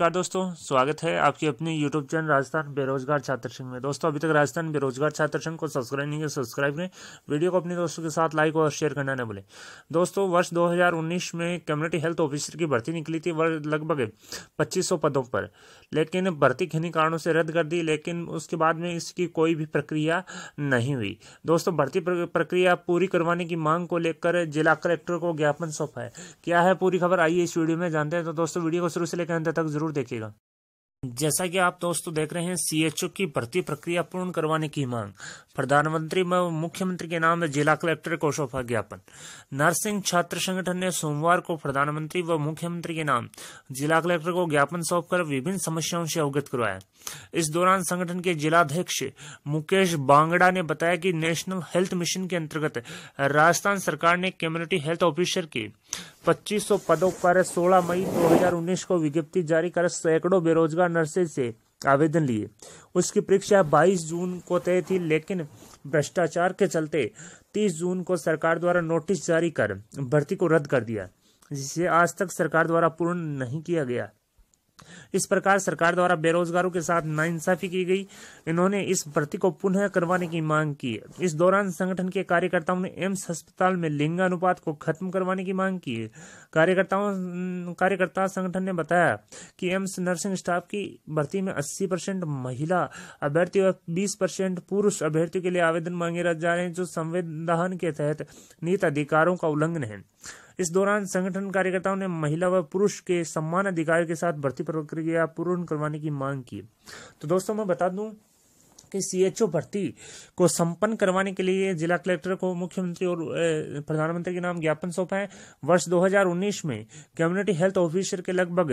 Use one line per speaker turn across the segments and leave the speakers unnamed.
नमस्कार दोस्तों स्वागत है आपकी अपनी यूट्यूब चैनल राजस्थान बेरोजगार छात्र संघ में दोस्तों अभी तक राजस्थान बेरोजगार छात्र संघ को सब्सक्राइब नहीं किया सब्सक्राइब करें वीडियो को अपने दोस्तों के साथ लाइक और शेयर करना न भूलें दोस्तों वर्ष 2019 में कम्युनिटी हेल्थ ऑफिसर की भर्ती निकली थी लगभग पच्चीस पदों पर लेकिन भर्ती किन्हीं कारणों से रद्द कर दी लेकिन उसके बाद में इसकी कोई भी प्रक्रिया नहीं हुई दोस्तों भर्ती प्रक्रिया पूरी करवाने की मांग को लेकर जिला कलेक्टर को ज्ञापन सौंपा है क्या है पूरी खबर आइए इस वीडियो में जानते हैं तो दोस्तों वीडियो को शुरू से लेकर अंत तक जरूर जरूर देखिएगा जैसा कि आप दोस्तों देख रहे हैं सीएचओ की भर्ती प्रक्रिया पूर्ण करवाने की मांग प्रधानमंत्री व मुख्यमंत्री के नाम जिला कलेक्टर को सौंपा ज्ञापन नर्सिंग छात्र संगठन ने सोमवार को प्रधानमंत्री व मुख्यमंत्री के नाम जिला कलेक्टर को ज्ञापन सौंपकर विभिन्न समस्याओं से अवगत करवाया इस दौरान संगठन के जिलाध्यक्ष मुकेश बांगड़ा ने बताया कि नेशनल हेल्थ मिशन के अंतर्गत राजस्थान सरकार ने कम्युनिटी हेल्थ ऑफिसर की 2500 पदों पर 16 मई 2019 को विज्ञप्ति जारी कर सैकड़ों बेरोजगार नर्सेज से आवेदन लिए उसकी परीक्षा 22 जून को तय थी लेकिन भ्रष्टाचार के चलते 30 जून को सरकार द्वारा नोटिस जारी कर भर्ती को रद्द कर दिया जिसे आज तक सरकार द्वारा पूर्ण नहीं किया गया इस प्रकार सरकार द्वारा बेरोजगारों के साथ नाइंसाफी की गई इन्होंने इस भर्ती को पुनः करवाने की मांग की इस दौरान संगठन के कार्यकर्ताओं ने एम्स अस्पताल में लिंगानुपात को खत्म करवाने की मांग की कार्यकर्ताओं कार्यकर्ता संगठन ने बताया कि एम्स नर्सिंग स्टाफ की भर्ती में अस्सी परसेंट महिला अभ्यर्थी और बीस परसेंट पुरुष अभ्यर्थियों के लिए आवेदन मांगे जा रहे हैं जो संविधान के तहत नीत अधिकारों का उल्लंघन है इस दौरान संगठन कार्यकर्ताओं ने महिला व पुरुष के सम्मान अधिकार के साथ भर्ती प्रक्रिया पूर्ण करवाने की मांग की तो दोस्तों मैं बता दूं कि सीएचओ भर्ती को संपन्न करवाने के लिए जिला कलेक्टर को मुख्यमंत्री और प्रधानमंत्री के नाम ज्ञापन सौंपा है वर्ष 2019 में कम्युनिटी हेल्थ ऑफिसर के लगभग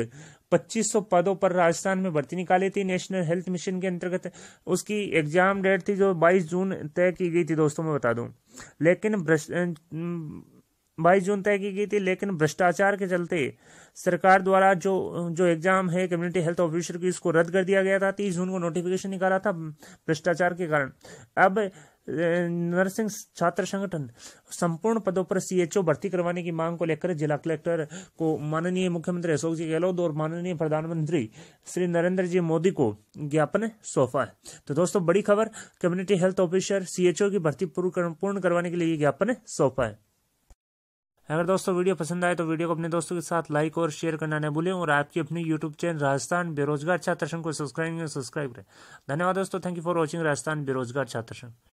2500 पदों पर राजस्थान में भर्ती निकाली थी नेशनल हेल्थ मिशन के अंतर्गत उसकी एग्जाम डेट थी जो 22 जून तय की गई थी दोस्तों मैं बता दूं लेकिन बाईस जून तय की गई थी लेकिन भ्रष्टाचार के चलते सरकार द्वारा जो जो एग्जाम है कम्युनिटी हेल्थ ऑफिसर की इसको रद्द कर दिया गया था तीस जून को नोटिफिकेशन निकाला था भ्रष्टाचार के कारण अब नर्सिंग छात्र संगठन संपूर्ण पदों पर सीएचओ भर्ती करवाने की मांग को लेकर जिला कलेक्टर को माननीय मुख्यमंत्री अशोक जी गहलोत और माननीय प्रधानमंत्री श्री नरेंद्र जी मोदी को ज्ञापन सौंपा है तो दोस्तों बड़ी खबर कम्युनिटी हेल्थ ऑफिसर सीएचओ की भर्ती पूर्ण करवाने के लिए ज्ञापन सौंपा है अगर दोस्तों वीडियो पसंद आए तो वीडियो को अपने दोस्तों के साथ लाइक और शेयर करना न भूलें और आपकी अपनी यूट्यूब चैनल राजस्थान बेरोजगार छात्र संघ को सब्सक्राइब सब्सक्राइब करें धन्यवाद दोस्तों thank you for watching Rajasthan बेरोजगार छात्र संघ